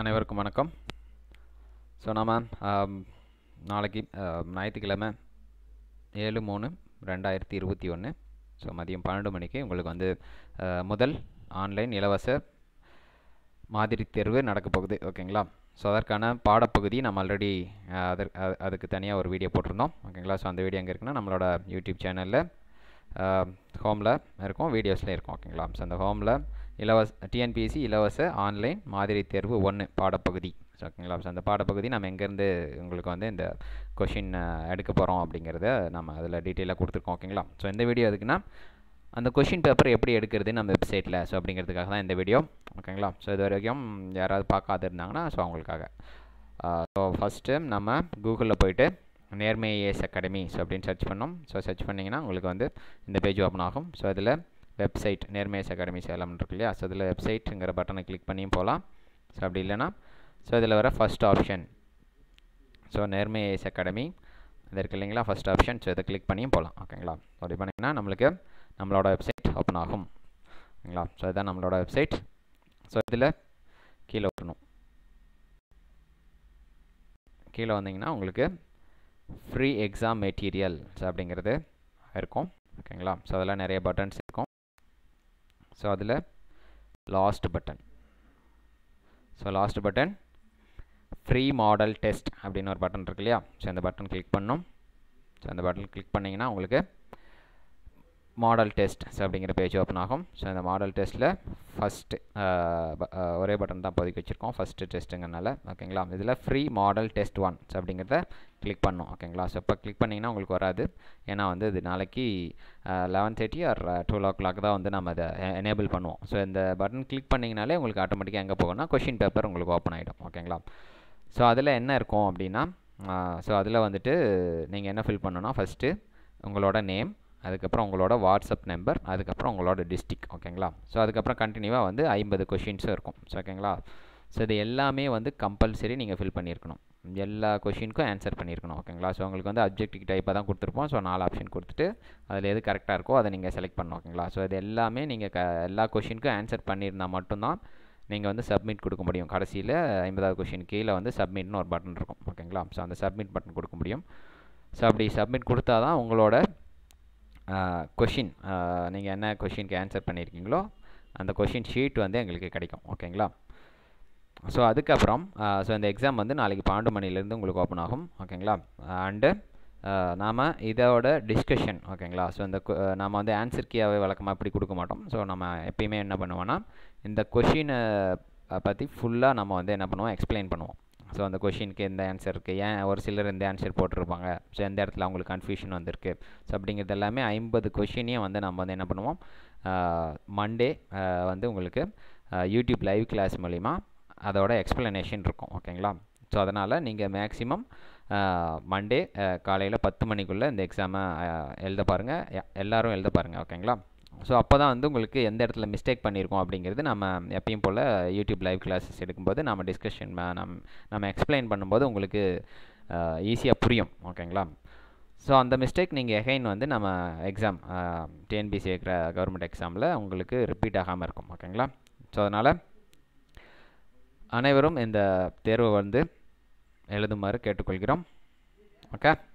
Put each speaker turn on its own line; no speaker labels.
அனைவருக்கும் வணக்கம் ஸோ நாம் நாளைக்கு ஞாயிற்றுக்கிழமை ஏழு மூணு ரெண்டாயிரத்தி இருபத்தி ஒன்று ஸோ மதியம் பன்னெண்டு மணிக்கு உங்களுக்கு வந்து முதல் ஆன்லைன் இலவச மாதிரி தேர்வு நடக்க போகுது ஓகேங்களா ஸோ அதற்கான பாடப்பகுதி நம்ம ஆல்ரெடி அதற்கு அதுக்கு தனியாக ஒரு வீடியோ போட்டிருந்தோம் ஓகேங்களா ஸோ அந்த வீடியோ எங்கே இருக்குன்னா நம்மளோட யூடியூப் சேனலில் ஹோமில் இருக்கும் வீடியோஸ்லேயும் இருக்கும் ஓகேங்களா ஸோ அந்த ஹோமில் இலவச டிஎன்பிஎஸ்சி இலவச ஆன்லைன் மாதிரி தேர்வு ஒன்று பாடப்பகுதி ஓகேங்களா ஸோ அந்த பாடப்பகுதி நம்ம எங்கேருந்து உங்களுக்கு வந்து இந்த கொஷின் எடுக்க போகிறோம் அப்படிங்கிறத நம்ம அதில் டீட்டெயிலாக கொடுத்துருக்கோம் ஓகேங்களா ஸோ இந்த வீடியோ எதுக்குன்னா அந்த கொஷின் பேப்பர் எப்படி எடுக்கிறதுன்னு நம்ம வெப்சைட்டில் ஸோ அப்படிங்கிறதுக்காக தான் இந்த வீடியோ ஓகேங்களா ஸோ இது வரைக்கும் யாராவது பார்க்காது இருந்தாங்கன்னா ஸோ அவங்களுக்காக ஸோ ஃபஸ்ட்டு நம்ம கூகுளில் போயிட்டு நேர்மை ஏஎஸ் அகாடமி ஸோ அப்படின்னு சர்ச் பண்ணோம் ஸோ சர்ச் பண்ணிங்கன்னா உங்களுக்கு வந்து இந்த பேஜ் ஓப்பன் ஆகும் ஸோ இதில் வெப்சைட் நேர்மேஸ் அகாடமி சேலம் இருக்கு இல்லையா ஸோ இதில் வெப்சைட்டுங்கிற பட்டனை கிளிக் பண்ணியும் போகலாம் ஸோ அப்படி இல்லைனா ஸோ இதில் வர ஃபஸ்ட் ஆப்ஷன் ஸோ நேர்மேஸ் அகாடமி அது இருக்குது இல்லைங்களா ஃபஸ்ட் ஆப்ஷன் ஸோ இதை கிளிக் பண்ணியும் போகலாம் ஓகேங்களா அப்படி பண்ணிங்கன்னா நம்மளுக்கு நம்மளோட வெப்சைட் ஓப்பன் ஆகும் ஓகேங்களா ஸோ இதுதான் நம்மளோட வெப்சைட் ஸோ இதில் கீழே வரணும் கீழே வந்தீங்கன்னா உங்களுக்கு ஃப்ரீ எக்ஸாம் மெட்டீரியல்ஸ் அப்படிங்கிறது இருக்கும் ஓகேங்களா ஸோ அதெல்லாம் நிறைய பட்டன்ஸ் ஸோ அதில் last button so last button free model test அப்படின்னு ஒரு பட்டன் இருக்கு இல்லையா ஸோ அந்த பட்டன் கிளிக் பண்ணணும் ஸோ அந்த பட்டன் கிளிக் பண்ணிங்கன்னா உங்களுக்கு மாடல் டெஸ்ட் ஸோ அப்படிங்கிற பேஜ் ஓப்பன் ஆகும் ஸோ அந்த மாடல் டெஸ்ட்டில் ஃபஸ்ட்டு uh, uh, ஒரே பட்டன் தான் இப்போதைக்கு வச்சுருக்கோம் ஃபஸ்ட்டு டெஸ்ட்டுங்கனால ஓகேங்களா இதில் ஃப்ரீ மாடல் டெஸ்ட் ஒன்ஸ் அப்படிங்கிறத கிளிக் பண்ணோம் ஓகேங்களா ஸோ இப்போ கிளிக் பண்ணிங்கன்னா உங்களுக்கு வராது ஏன்னா வந்து இது நாளைக்கு eleven thirty or twelve o'clock தான் வந்து நம்ம அதை எனேபிள் e-, பண்ணுவோம் ஸோ இந்த பட்டன் கிளிக் பண்ணிங்கனாலே உங்களுக்கு ஆட்டோமேட்டிக்காக எங்கே போகணும்னா கொஷின் பேப்பர் உங்களுக்கு ஓப்பன் ஆகிடும் ஓகேங்களா ஸோ அதில் என்ன இருக்கும் அப்படின்னா ஸோ uh, அதில் வந்துட்டு நீங்கள் என்ன ஃபில் பண்ணணும்னா ஃபஸ்ட்டு உங்களோட நேம் அதுக்கப்புறம் உங்களோட வாட்ஸ்அப் நம்பர் அதுக்கப்புறம் உங்களோட டிஸ்ட்ரிக் ஓகேங்களா ஸோ அதுக்கப்புறம் கண்டினியூவாக வந்து ஐம்பது கொஷின்ஸும் இருக்கும் ஸோ ஓகேங்களா ஸோ இது எல்லாமே வந்து கம்பல்சரி நீங்கள் ஃபில் பண்ணியிருக்கணும் எல்லா கொஷினுக்கும் ஆன்சர் பண்ணியிருக்கணும் ஓகேங்களா ஸோ உங்களுக்கு வந்து அப்ஜெக்டிவ் டைப்பாக தான் கொடுத்துருப்போம் ஸோ நாலு ஆப்ஷன் கொடுத்துட்டு அதில் எது கரெக்டாக இருக்கோ அதை நீங்கள் செலக்ட் பண்ணணும் ஓகேங்களா ஸோ இது எல்லாமே நீங்கள் க எல்லா கொஷினுக்கும் ஆன்சர் பண்ணியிருந்தால் மட்டும்தான் நீங்கள் வந்து சப்மிட் கொடுக்க முடியும் கடைசியில் ஐம்பதாவது கொஷின் கீழே வந்து சப்மிட்னு ஒரு பட்டன் இருக்கும் ஓகேங்களா ஸோ அந்த சப்மிட் பட்டன் கொடுக்க முடியும் ஸோ அப்படி சப்மிட் கொடுத்தா தான் உங்களோட கொஷின் நீங்கள் என்ன கொஷினுக்கு ஆன்சர் பண்ணியிருக்கீங்களோ அந்த கொஷின் ஷீட் வந்து எங்களுக்கு கிடைக்கும் ஓகேங்களா ஸோ அதுக்கப்புறம் ஸோ இந்த எக்ஸாம் வந்து நாளைக்கு பன்னெண்டு மணிலேருந்து உங்களுக்கு ஓப்பன் ஆகும் ஓகேங்களா அண்டு நாம் இதோட டிஸ்கஷன் ஓகேங்களா ஸோ இந்த நாம் வந்து ஆன்சர் கீயாகவே வழக்கமாக இப்படி கொடுக்க மாட்டோம் ஸோ நம்ம எப்பயுமே என்ன பண்ணுவோன்னா இந்த கொஷினை பற்றி ஃபுல்லாக நம்ம வந்து என்ன பண்ணுவோம் எக்ஸ்பிளைன் பண்ணுவோம் ஸோ அந்த கொஷினுக்கு எந்த ஆன்சர் இருக்குது ஏன் ஒரு சிலர் இந்த ஆன்சர் போட்டிருப்பாங்க ஸோ எந்த இடத்துல அவங்களுக்கு கன்ஃபியூஷன் வந்திருக்கு ஸோ அப்படிங்கிறது எல்லாமே ஐம்பது கொஷினையும் வந்து நம்ம வந்து என்ன பண்ணுவோம் மண்டே வந்து உங்களுக்கு யூடியூப் லைவ் கிளாஸ் மூலிமா அதோட எக்ஸ்ப்ளனேஷன் இருக்கும் ஓகேங்களா ஸோ அதனால் நீங்கள் மேக்ஸிமம் மண்டே காலையில் பத்து மணிக்குள்ளே இந்த எக்ஸாமை எழுத பாருங்கள் எல்லோரும் எழுத பாருங்கள் ஓகேங்களா ஸோ அப்போ தான் வந்து உங்களுக்கு எந்த இடத்துல மிஸ்டேக் பண்ணியிருக்கோம் அப்படிங்கிறது நம்ம எப்பயும் போல் யூடியூப் லைவ் கிளாஸஸ் எடுக்கும்போது நம்ம டிஸ்கஷன் நம் நம்ம எக்ஸ்பிளைன் பண்ணும்போது உங்களுக்கு ஈஸியாக புரியும் ஓகேங்களா ஸோ அந்த மிஸ்டேக் நீங்கள் எகைன் வந்து நம்ம எக்ஸாம் டிஎன்பிசி இருக்கிற கவர்மெண்ட் எக்ஸாமில் உங்களுக்கு ரிப்பீட் ஆகாமல் இருக்கும் ஓகேங்களா ஸோ அதனால் அனைவரும் இந்த தேர்வை வந்து எழுதுமாறு கேட்டுக்கொள்கிறோம் ஓகே